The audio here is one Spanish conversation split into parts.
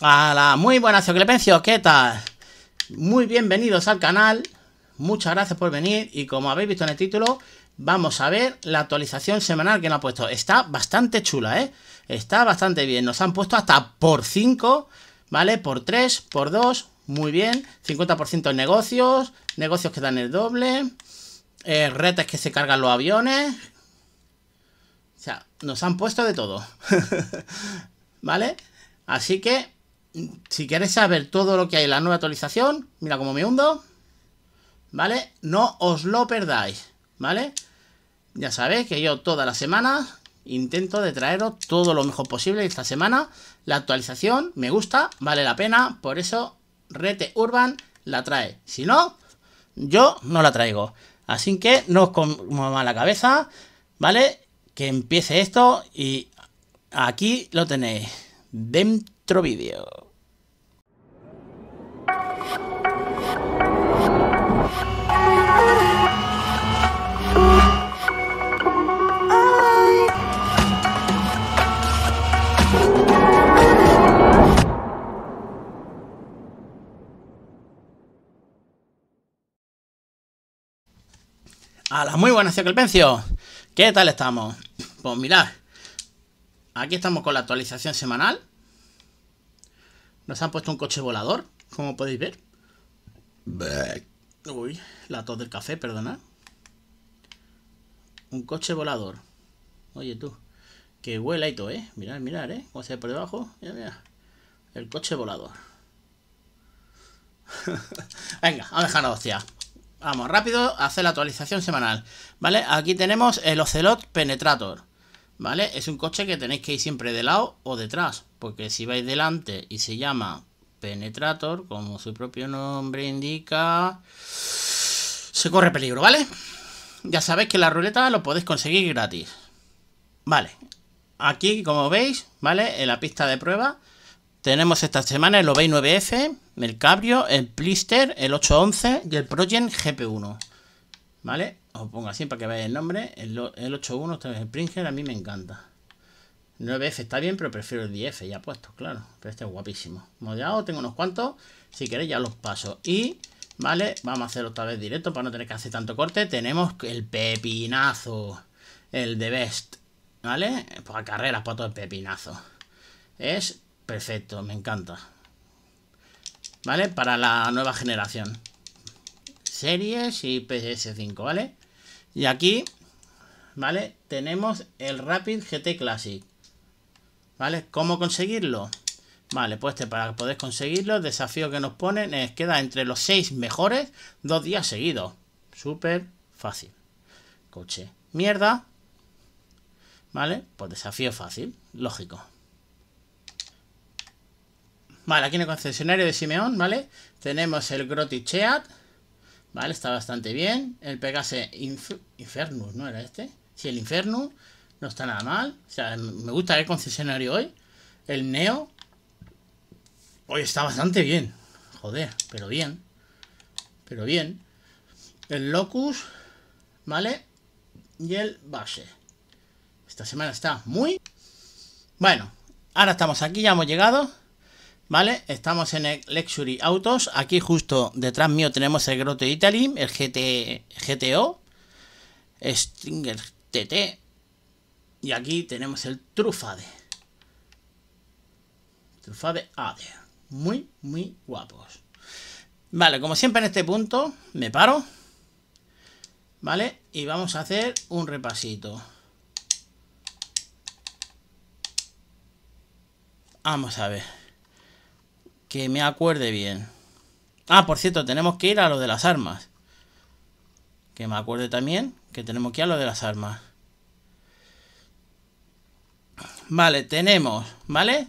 ¡Hala! Muy buenas, Pencio ¿qué tal? Muy bienvenidos al canal, muchas gracias por venir y como habéis visto en el título, vamos a ver la actualización semanal que nos ha puesto. Está bastante chula, ¿eh? Está bastante bien, nos han puesto hasta por 5, ¿vale? Por 3, por 2, muy bien, 50% en negocios, negocios que dan el doble, eh, que se cargan los aviones, o sea, nos han puesto de todo, ¿vale? Así que si queréis saber todo lo que hay en la nueva actualización, mira cómo me hundo, ¿vale? No os lo perdáis, ¿vale? Ya sabéis que yo todas las semanas intento de traeros todo lo mejor posible esta semana. La actualización me gusta, vale la pena, por eso Rete Urban la trae. Si no, yo no la traigo. Así que no os a la cabeza, ¿vale? Que empiece esto y aquí lo tenéis. Dentro vídeo. Hola, muy buenas, Pencio. ¿Qué tal estamos? Pues mirad, aquí estamos con la actualización semanal. Nos han puesto un coche volador como podéis ver. Uy, la tos del café, perdona. Un coche volador. Oye tú, que huele y todo, ¿eh? Mirad, mirad, ¿eh? O se por debajo. Mira, El coche volador. Venga, a dejar hostia. Vamos, rápido, hacer la actualización semanal. ¿Vale? Aquí tenemos el Ocelot Penetrator. ¿Vale? Es un coche que tenéis que ir siempre de lado o detrás. Porque si vais delante y se llama Penetrator, como su propio nombre indica, se corre peligro, ¿vale? Ya sabéis que la ruleta lo podéis conseguir gratis. Vale, aquí como veis, ¿vale? En la pista de prueba tenemos esta semana el Obey 9F, el Cabrio, el Plister, el 811 y el Progen GP1. ¿Vale? Os pongo así para que veáis el nombre. El, el 81, este el Pringer, a mí me encanta. 9F está bien, pero prefiero el 10F ya puesto, claro. Pero este es guapísimo. Modelado, tengo unos cuantos. Si queréis ya los paso. Y, vale, vamos a hacer otra vez directo para no tener que hacer tanto corte. Tenemos el pepinazo. El de Best. ¿Vale? Para pues carreras, para todo el pepinazo. Es perfecto, me encanta. ¿Vale? Para la nueva generación. Series y PS5, ¿vale? Y aquí, ¿vale? Tenemos el Rapid GT Classic. ¿Vale? ¿Cómo conseguirlo? Vale, pues este, para poder conseguirlo, el desafío que nos ponen es queda entre los seis mejores dos días seguidos. Súper fácil. Coche. Mierda. ¿Vale? Pues desafío fácil, lógico. Vale, aquí en el concesionario de Simeón, ¿vale? Tenemos el Groti Cheat, ¿vale? Está bastante bien. El Pegase Inferno, ¿no era este? Sí, el Infernus. No está nada mal. O sea, me gusta el concesionario hoy. El Neo. Hoy está bastante bien. Joder, pero bien. Pero bien. El Locus. ¿Vale? Y el Base. Esta semana está muy... Bueno, ahora estamos aquí, ya hemos llegado. ¿Vale? Estamos en el Luxury Autos. Aquí justo detrás mío tenemos el Grotto Italy, el GTO, Stringer TT, y aquí tenemos el Trufade. Trufade AD. Muy, muy guapos. Vale, como siempre en este punto, me paro. ¿Vale? Y vamos a hacer un repasito. Vamos a ver. Que me acuerde bien. Ah, por cierto, tenemos que ir a lo de las armas. Que me acuerde también que tenemos que ir a lo de las armas. Vale, tenemos, ¿vale?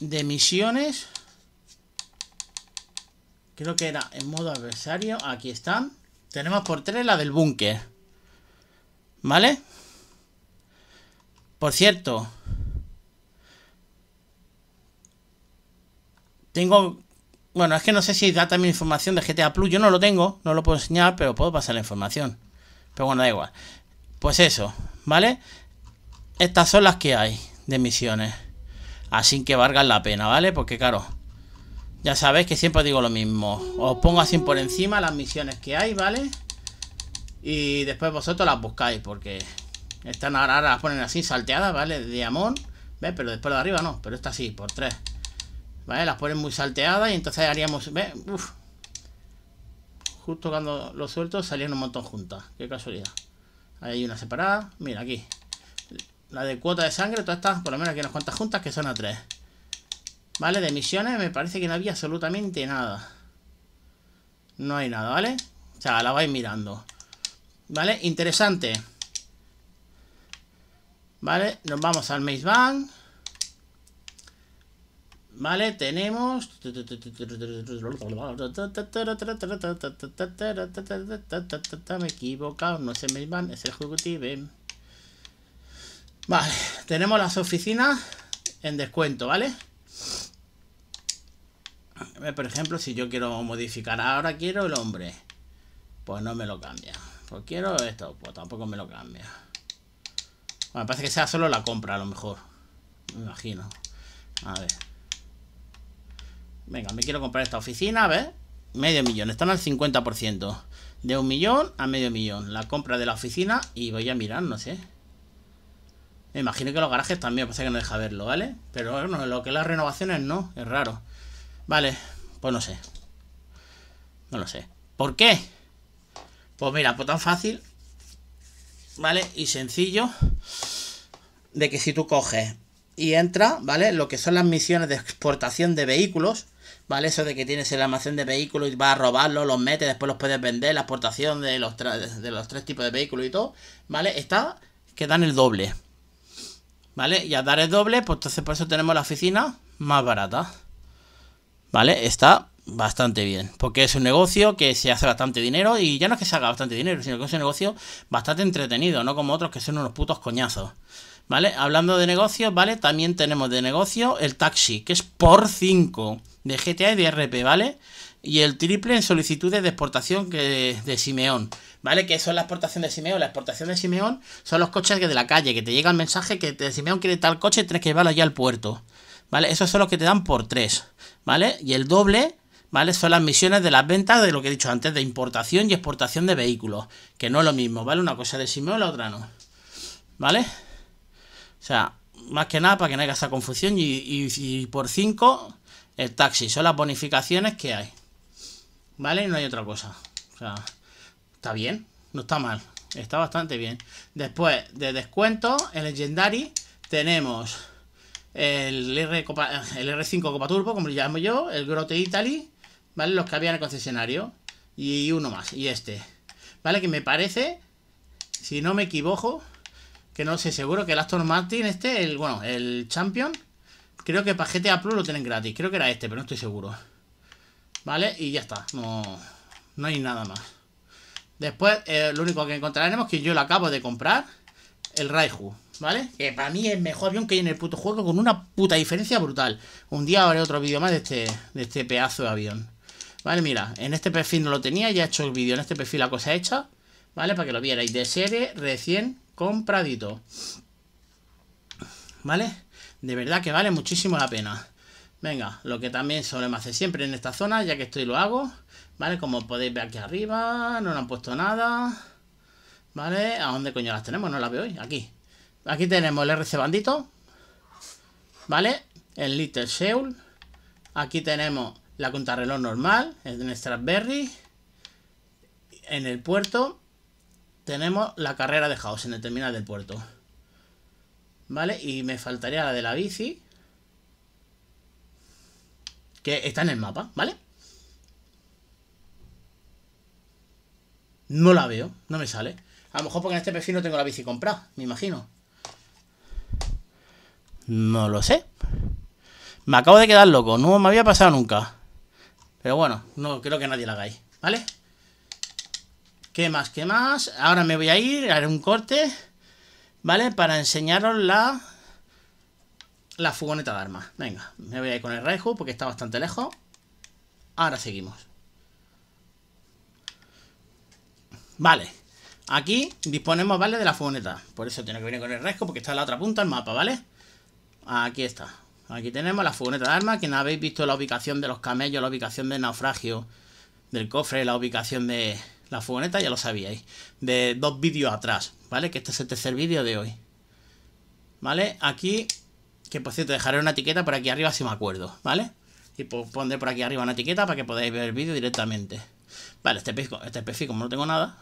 De misiones. Creo que era en modo adversario. Aquí están. Tenemos por tres la del búnker. ¿Vale? Por cierto. Tengo... Bueno, es que no sé si da también información de GTA Plus. Yo no lo tengo. No lo puedo enseñar, pero puedo pasar la información. Pero bueno, da igual. Pues eso, ¿vale? estas son las que hay de misiones. Así que valgan la pena, ¿vale? Porque claro, ya sabéis que siempre digo lo mismo. Os pongo así por encima las misiones que hay, ¿vale? Y después vosotros las buscáis porque están ahora, las ponen así salteadas, ¿vale? De amor, ¿ves? Pero después de arriba no, pero esta sí, por tres. ¿Vale? Las ponen muy salteadas y entonces haríamos, Ve, Uf. Justo cuando lo suelto salían un montón juntas. Qué casualidad. Ahí hay una separada. Mira aquí. La de cuota de sangre, todas estas, por lo menos aquí unas cuantas juntas que son a tres ¿Vale? De misiones me parece que no había absolutamente nada. No hay nada, ¿vale? O sea, la vais mirando. ¿Vale? Interesante. ¿Vale? Nos vamos al Maze Bank. ¿Vale? Tenemos... Me he equivocado, no es el Maze Bank, es el Jugutive. Vale, tenemos las oficinas en descuento, ¿vale? Por ejemplo, si yo quiero modificar ahora, quiero el hombre. Pues no me lo cambia. Pues quiero esto, pues tampoco me lo cambia. Bueno, parece que sea solo la compra, a lo mejor. Me imagino. A ver. Venga, me quiero comprar esta oficina, a ver. Medio millón, están al 50%. De un millón a medio millón. La compra de la oficina y voy a mirar, no sé. Me imagino que los garajes también, parece que no deja verlo, ¿vale? Pero bueno, lo que las renovaciones no, es raro. Vale, pues no sé. No lo sé. ¿Por qué? Pues mira, pues tan fácil, ¿vale? Y sencillo, de que si tú coges y entras, ¿vale? Lo que son las misiones de exportación de vehículos, ¿vale? Eso de que tienes el almacén de vehículos y vas a robarlos, los metes, después los puedes vender, la exportación de los, de los tres tipos de vehículos y todo, ¿vale? Está que dan el doble, ¿Vale? Y a dar el doble, pues entonces por eso tenemos la oficina más barata. ¿Vale? Está bastante bien. Porque es un negocio que se hace bastante dinero. Y ya no es que se haga bastante dinero, sino que es un negocio bastante entretenido, no como otros que son unos putos coñazos. ¿Vale? Hablando de negocios, ¿vale? También tenemos de negocio el taxi, que es por 5 de GTA y de RP, ¿vale? y el triple en solicitudes de exportación que de, Simeón. ¿Vale? Que eso es la exportación de Simeón. La exportación de Simeón son los coches de la calle, que te llega el mensaje que te, Simeón quiere tal coche, tienes que llevarlo allá al puerto. ¿Vale? Esos son los que te dan por tres, ¿Vale? Y el doble, ¿vale? Son las misiones de las ventas de lo que he dicho antes, de importación y exportación de vehículos. Que no es lo mismo, ¿vale? Una cosa de Simeón, la otra no. ¿Vale? O sea, más que nada para que no haya esa confusión. Y, y por 5, el taxi. Son las bonificaciones que hay. ¿Vale? No hay otra cosa. O sea, está bien, no está mal. Está bastante bien. Después de descuento, el Legendary, tenemos el, R el R5 Copa Turbo, como lo llamo yo, el Grote Italy, ¿vale? Los que había en el concesionario. Y uno más, y este. ¿Vale? Que me parece, si no me equivoco, que no sé seguro, que el Aston Martin, este, el, bueno, el Champion, creo que Pajete GTA Plus lo tienen gratis. Creo que era este, pero no estoy seguro. ¿Vale? Y ya está, no, hay nada más. Después, eh, lo único que encontraremos que yo lo acabo de comprar, el Raiju, ¿vale? Que para mí es el mejor avión que hay en el puto juego con una puta diferencia brutal. Un día haré otro vídeo más de este, de este pedazo de avión. Vale, mira, en este perfil no lo tenía, ya he hecho el vídeo en este perfil la cosa hecha, ¿vale? Para que lo vierais de serie recién compradito. ¿Vale? De verdad que vale muchísimo la pena. Venga, lo que también solemos hacer siempre en esta zona, ya que estoy lo hago, ¿vale? Como podéis ver aquí arriba, no nos han puesto nada, ¿vale? ¿A dónde coño las tenemos? No las veo hoy, aquí. Aquí tenemos el RC Bandito, ¿vale? El Little Seul. Aquí tenemos la contrarreloj normal, en Strasberry. En el puerto tenemos la carrera de House, en el terminal del puerto. ¿Vale? Y me faltaría la de la bici, que está en el mapa, ¿vale? No la veo, no me sale. A lo mejor porque en este perfil no tengo la bici comprada, me imagino. No lo sé. Me acabo de quedar loco, no me había pasado nunca. Pero bueno, no creo que nadie la hagáis, ¿vale? ¿Qué más? ¿Qué más? Ahora me voy a ir, haré un corte, ¿vale? Para enseñaros la la furgoneta de armas. Venga, me voy a ir con el rejo porque está bastante lejos. Ahora seguimos. Vale. Aquí disponemos, ¿vale? De la furgoneta. Por eso tiene que venir con el rejo porque está en la otra punta del mapa, ¿vale? Aquí está. Aquí tenemos la furgoneta de armas, que no habéis visto la ubicación de los camellos, la ubicación del naufragio, del cofre, la ubicación de la furgoneta, ya lo sabíais. De dos vídeos atrás, ¿vale? Que este es el tercer vídeo de hoy. ¿Vale? Aquí que por cierto, dejaré una etiqueta por aquí arriba si me acuerdo, ¿vale? Y pondré por aquí arriba una etiqueta para que podáis ver el vídeo directamente. Vale, este perfil, este como no tengo nada,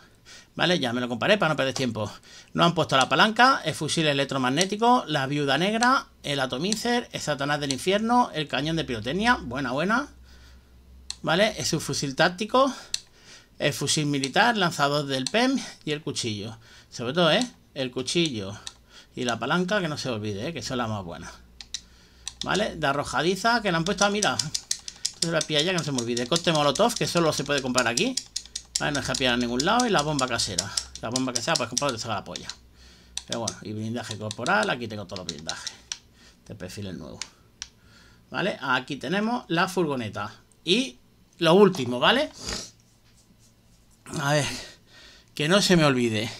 ¿vale? Ya me lo comparé para no perder tiempo. No han puesto la palanca, el fusil electromagnético, la viuda negra, el atomizer, el satanás del infierno, el cañón de pirotecnia, buena, buena. ¿Vale? Es un fusil táctico, el fusil militar, lanzador del PEM y el cuchillo. Sobre todo, ¿eh? El cuchillo, y la palanca, que no se olvide, ¿eh? que es la más buena ¿Vale? De arrojadiza, que la han puesto a ah, mira. Entonces la pilla ya, que no se me olvide. Coste molotov, que solo se puede comprar aquí. Vale, no es que en ningún lado. Y la bomba casera. La bomba casera, pues comprar se haga la polla. Pero bueno, y blindaje corporal. Aquí tengo todos los blindajes. De es nuevo ¿Vale? Aquí tenemos la furgoneta. Y lo último, ¿vale? A ver. Que no se me olvide.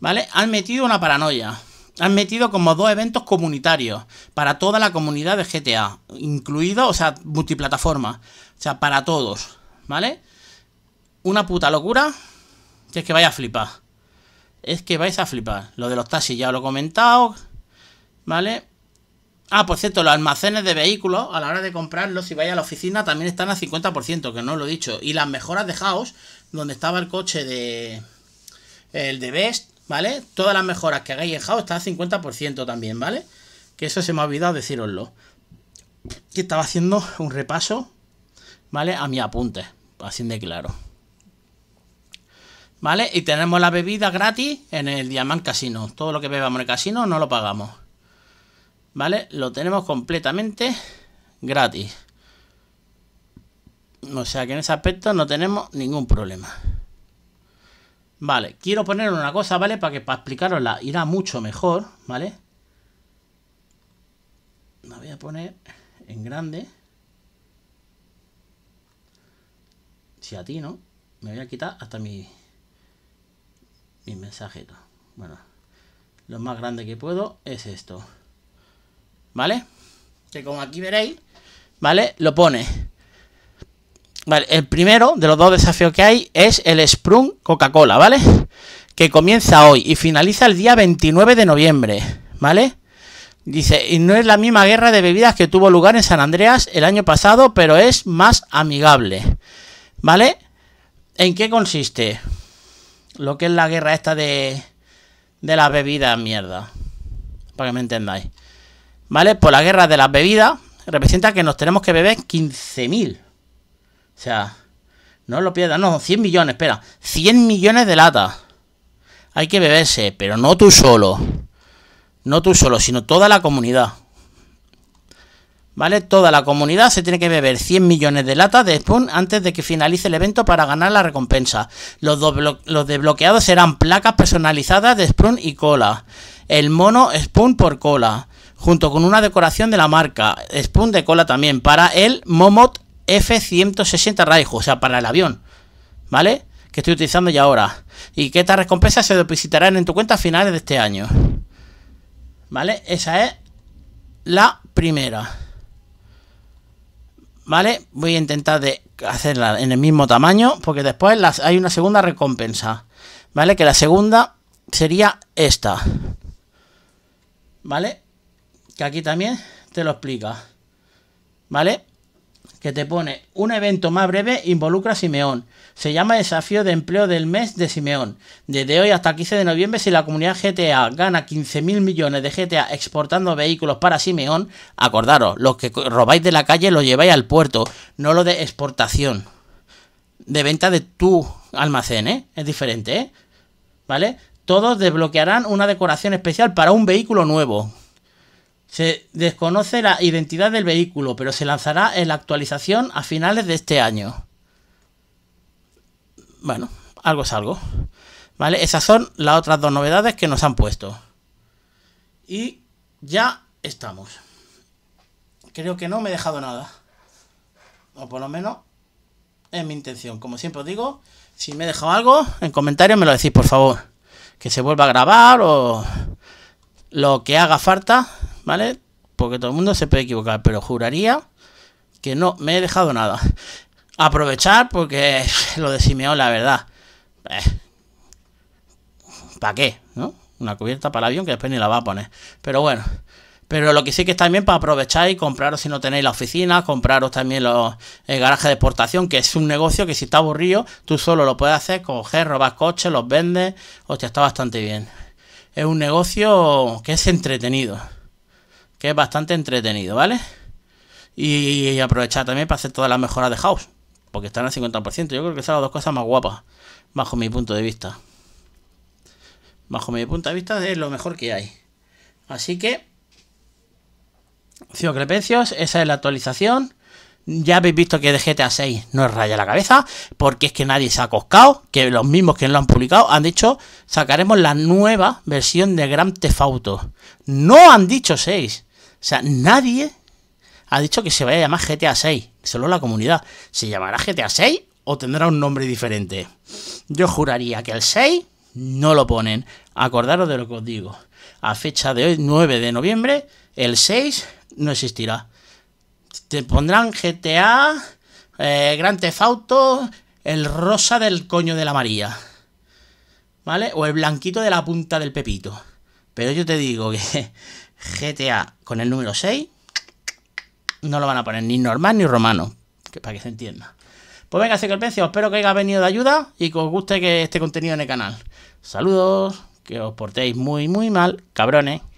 ¿Vale? Han metido una paranoia han metido como dos eventos comunitarios para toda la comunidad de GTA, incluido, o sea, multiplataforma, o sea, para todos, ¿vale? Una puta locura, Que es que vais a flipar. Es que vais a flipar. Lo de los taxis ya lo he comentado, ¿vale? Ah, por cierto, los almacenes de vehículos, a la hora de comprarlos, si vais a la oficina, también están al 50%, que no lo he dicho. Y las mejoras de House, donde estaba el coche de... El de Best, ¿vale? Todas las mejoras que hagáis en JAO está al 50% también, ¿vale? Que eso se me ha olvidado deciroslo. Que estaba haciendo un repaso, ¿vale? A mi apunte. así de claro. ¿Vale? Y tenemos la bebida gratis en el Diamant Casino. Todo lo que bebamos en el casino no lo pagamos. ¿Vale? Lo tenemos completamente gratis. O sea que en ese aspecto no tenemos ningún problema. Vale, quiero poner una cosa, ¿vale? Para que para explicarosla irá mucho mejor, ¿vale? me voy a poner en grande. Si a ti no, me voy a quitar hasta mi, mi mensajito. Bueno, lo más grande que puedo es esto. ¿Vale? Que como aquí veréis, ¿vale? Lo pone el primero de los dos desafíos que hay es el Sprung Coca-Cola, ¿vale? Que comienza hoy y finaliza el día 29 de noviembre, ¿vale? Dice, y no es la misma guerra de bebidas que tuvo lugar en San Andreas el año pasado, pero es más amigable, ¿vale? ¿En qué consiste? Lo que es la guerra esta de, de las bebidas, mierda. Para que me entendáis. ¿Vale? Pues la guerra de las bebidas representa que nos tenemos que beber 15.000 o sea, no lo pierdas. No, 100 millones, espera. 100 millones de latas. Hay que beberse, pero no tú solo. No tú solo, sino toda la comunidad. ¿Vale? Toda la comunidad se tiene que beber 100 millones de latas de Spoon antes de que finalice el evento para ganar la recompensa. Los, desbloqueados serán placas personalizadas de Spoon y cola. El mono Spoon por cola. Junto con una decoración de la marca Spoon de cola también para el Momot F-160 raíz, o sea, para el avión, ¿vale? Que estoy utilizando ya ahora. Y que estas recompensas se depositarán en tu cuenta a finales de este año. ¿Vale? Esa es la primera. ¿Vale? Voy a intentar de hacerla en el mismo tamaño, porque después las, hay una segunda recompensa. ¿Vale? Que la segunda sería esta. ¿Vale? Que aquí también te lo explica. ¿Vale? que te pone un evento más breve involucra a Simeón. Se llama Desafío de Empleo del Mes de Simeón. Desde hoy hasta 15 de noviembre, si la comunidad GTA gana 15.000 millones de GTA exportando vehículos para Simeón, acordaros, los que robáis de la calle los lleváis al puerto, no lo de exportación. De venta de tu almacén, ¿eh? Es diferente, ¿eh? ¿Vale? Todos desbloquearán una decoración especial para un vehículo nuevo. Se desconoce la identidad del vehículo, pero se lanzará en la actualización a finales de este año. Bueno, algo es algo. ¿Vale? Esas son las otras dos novedades que nos han puesto. Y ya estamos. Creo que no me he dejado nada. O por lo menos es mi intención. Como siempre os digo, si me he dejado algo, en comentarios me lo decís, por favor. Que se vuelva a grabar o lo que haga falta ¿vale? Porque todo el mundo se puede equivocar, pero juraría que no me he dejado nada. Aprovechar porque lo de Simeón, la verdad. Eh, ¿Para qué? ¿No? Una cubierta para el avión que después ni la va a poner. Pero bueno. Pero lo que sí que está bien para aprovechar y compraros si no tenéis la oficina, compraros también los, el garaje de exportación, que es un negocio que si está aburrido, tú solo lo puedes hacer, coger, robar coches, los vendes. Hostia, está bastante bien. Es un negocio que es entretenido que es bastante entretenido, ¿vale? Y aprovechar también para hacer todas las mejoras de House, porque están al 50%. Yo creo que son las dos cosas más guapas, bajo mi punto de vista. Bajo mi punto de vista es lo mejor que hay. Así que, Crepencios, esa es la actualización. Ya habéis visto que de GTA 6 no es raya la cabeza, porque es que nadie se ha coscado, que los mismos que lo han publicado han dicho, sacaremos la nueva versión de Grand Theft No han dicho 6, o sea, nadie ha dicho que se vaya a llamar GTA 6. Solo la comunidad. ¿Se llamará GTA 6 o tendrá un nombre diferente? Yo juraría que el 6 no lo ponen. Acordaros de lo que os digo. A fecha de hoy, 9 de noviembre, el 6 no existirá. Te pondrán GTA, eh, Gran Tefauto, el rosa del coño de la María. ¿Vale? O el blanquito de la punta del pepito. Pero yo te digo que GTA con el número 6 no lo van a poner ni normal ni romano, que para que se entienda. Pues venga, os espero que haya venido de ayuda y que os guste que este contenido en el canal. Saludos, que os portéis muy, muy mal, cabrones.